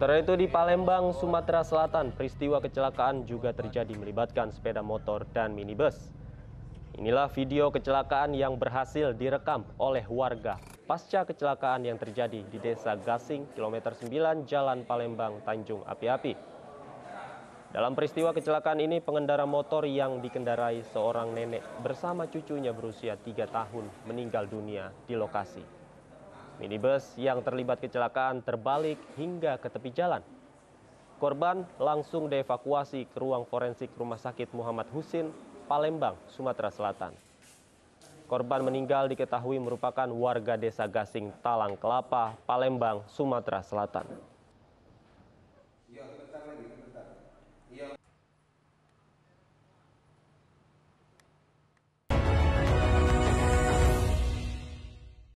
Sementara itu di Palembang, Sumatera Selatan, peristiwa kecelakaan juga terjadi melibatkan sepeda motor dan minibus. Inilah video kecelakaan yang berhasil direkam oleh warga pasca kecelakaan yang terjadi di Desa Gasing, kilometer 9 Jalan Palembang, Tanjung Api-Api. Dalam peristiwa kecelakaan ini, pengendara motor yang dikendarai seorang nenek bersama cucunya berusia 3 tahun meninggal dunia di lokasi. Minibus yang terlibat kecelakaan terbalik hingga ke tepi jalan. Korban langsung dievakuasi ke ruang forensik Rumah Sakit Muhammad Husin, Palembang, Sumatera Selatan. Korban meninggal diketahui merupakan warga desa Gasing, Talang Kelapa, Palembang, Sumatera Selatan.